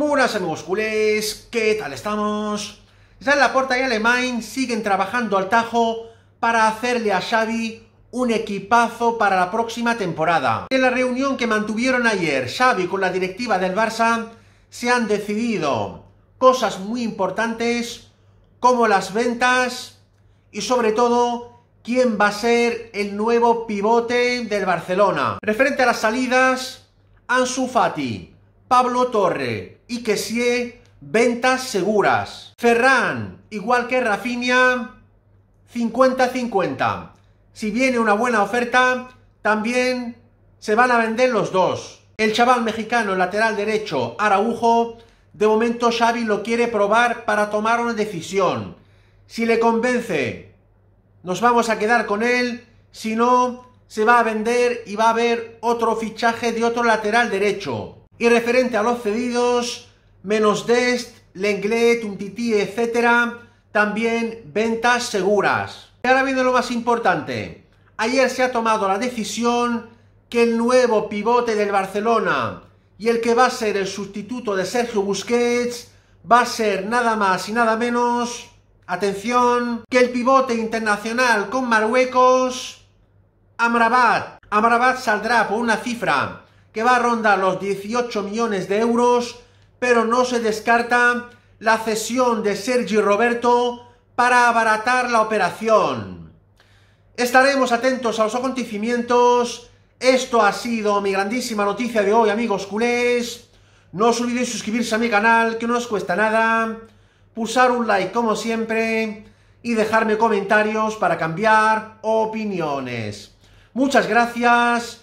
Muy buenas amigos culés, ¿qué tal estamos? Ya en la puerta y Alemán siguen trabajando al tajo para hacerle a Xavi un equipazo para la próxima temporada. En la reunión que mantuvieron ayer Xavi con la directiva del Barça, se han decidido cosas muy importantes como las ventas y sobre todo quién va a ser el nuevo pivote del Barcelona. Referente a las salidas, Ansu Fati Pablo Torre, y sí ventas seguras. Ferran, igual que Rafinha, 50-50. Si viene una buena oferta, también se van a vender los dos. El chaval mexicano, lateral derecho, Araujo, de momento Xavi lo quiere probar para tomar una decisión. Si le convence, nos vamos a quedar con él. Si no, se va a vender y va a haber otro fichaje de otro lateral derecho. Y referente a los cedidos, menos Dest, Lenglet, Untiti, etc. También ventas seguras. Y ahora viene lo más importante. Ayer se ha tomado la decisión que el nuevo pivote del Barcelona y el que va a ser el sustituto de Sergio Busquets va a ser nada más y nada menos, atención, que el pivote internacional con Marruecos, Amrabat. Amrabat saldrá por una cifra que va a rondar los 18 millones de euros, pero no se descarta la cesión de Sergi Roberto para abaratar la operación. Estaremos atentos a los acontecimientos. Esto ha sido mi grandísima noticia de hoy, amigos culés. No os olvidéis suscribirse a mi canal, que no os cuesta nada. Pulsar un like como siempre y dejarme comentarios para cambiar opiniones. Muchas gracias